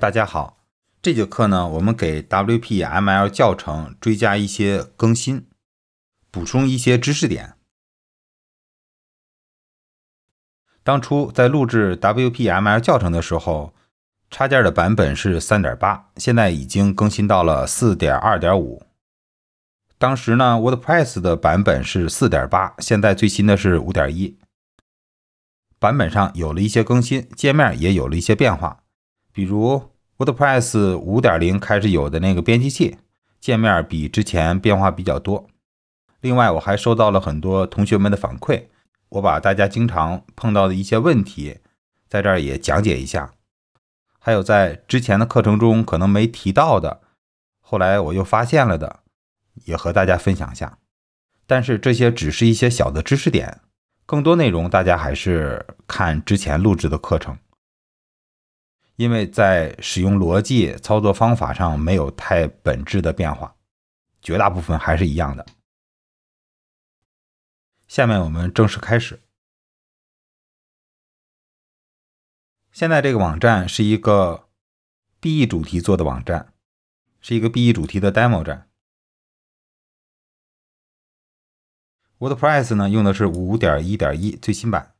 大家好，这节课呢，我们给 W P M L 教程追加一些更新，补充一些知识点。当初在录制 W P M L 教程的时候，插件的版本是三点八，现在已经更新到了四点二点五。当时呢，Word Press 的版本是四点八，现在最新的是五点一。版本上有了一些更新，界面也有了一些变化。比如 WordPress 五点零开始有的那个编辑器界面比之前变化比较多。另外，我还收到了很多同学们的反馈，我把大家经常碰到的一些问题在这儿也讲解一下。还有在之前的课程中可能没提到的，后来我又发现了的，也和大家分享一下。但是这些只是一些小的知识点，更多内容大家还是看之前录制的课程。因为在使用逻辑操作方法上没有太本质的变化，绝大部分还是一样的。下面我们正式开始。现在这个网站是一个 B E 主题做的网站，是一个 B E 主题的 demo 站。WordPress 呢，用的是五点一点一最新版。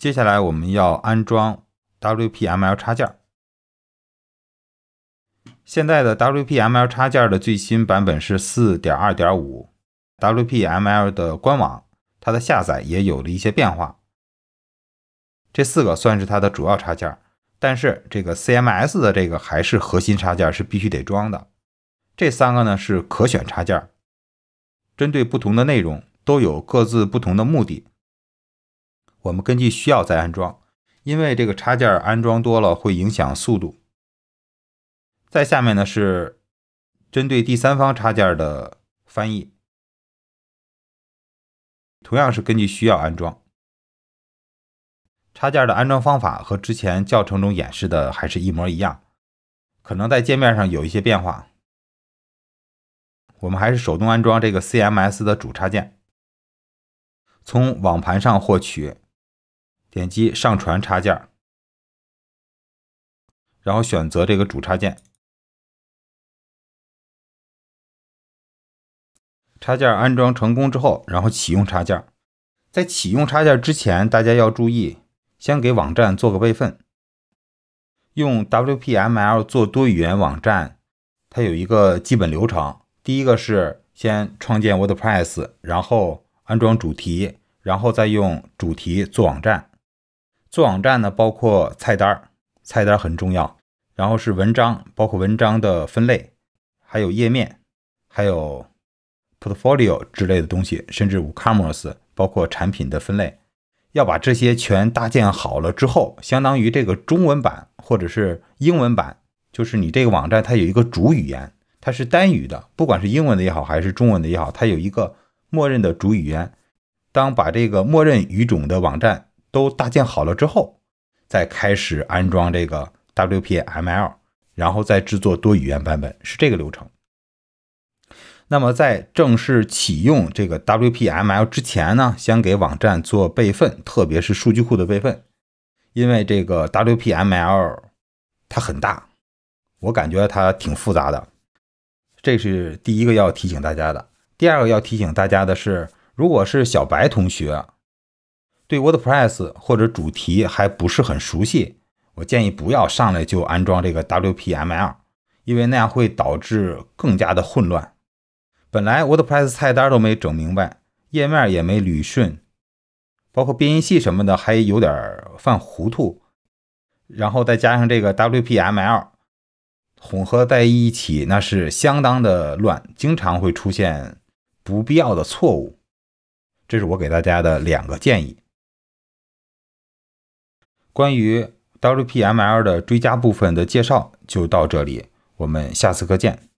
接下来我们要安装 WPML 插件。现在的 WPML 插件的最新版本是4.2.5。WPML 的官网，它的下载也有了一些变化。这四个算是它的主要插件，但是这个 CMS 的这个还是核心插件，是必须得装的。这三个呢是可选插件，针对不同的内容都有各自不同的目的。我们根据需要再安装，因为这个插件安装多了会影响速度。再下面呢是针对第三方插件的翻译，同样是根据需要安装。插件的安装方法和之前教程中演示的还是一模一样，可能在界面上有一些变化。我们还是手动安装这个 CMS 的主插件，从网盘上获取。点击上传插件，然后选择这个主插件。插件安装成功之后，然后启用插件。在启用插件之前，大家要注意，先给网站做个备份。用 WPL m 做多语言网站，它有一个基本流程：第一个是先创建 WordPress，然后安装主题，然后再用主题做网站。做网站呢，包括菜单，菜单很重要。然后是文章，包括文章的分类，还有页面，还有 portfolio 之类的东西，甚至 commerce，包括产品的分类。要把这些全搭建好了之后，相当于这个中文版或者是英文版，就是你这个网站它有一个主语言，它是单语的，不管是英文的也好，还是中文的也好，它有一个默认的主语言。当把这个默认语种的网站都搭建好了之后，再开始安装这个 WPML，然后再制作多语言版本，是这个流程。那么在正式启用这个 WPML 之前呢，先给网站做备份，特别是数据库的备份，因为这个 WPML 它很大，我感觉它挺复杂的。这是第一个要提醒大家的。第二个要提醒大家的是，如果是小白同学。对 WordPress 或者主题还不是很熟悉，我建议不要上来就安装这个 WPL，m 因为那样会导致更加的混乱。本来 WordPress 菜单都没整明白，页面也没捋顺，包括变音器什么的还有点犯糊涂，然后再加上这个 WPL m 混合在一起，那是相当的乱，经常会出现不必要的错误。这是我给大家的两个建议。关于 WPML 的追加部分的介绍就到这里，我们下次课见。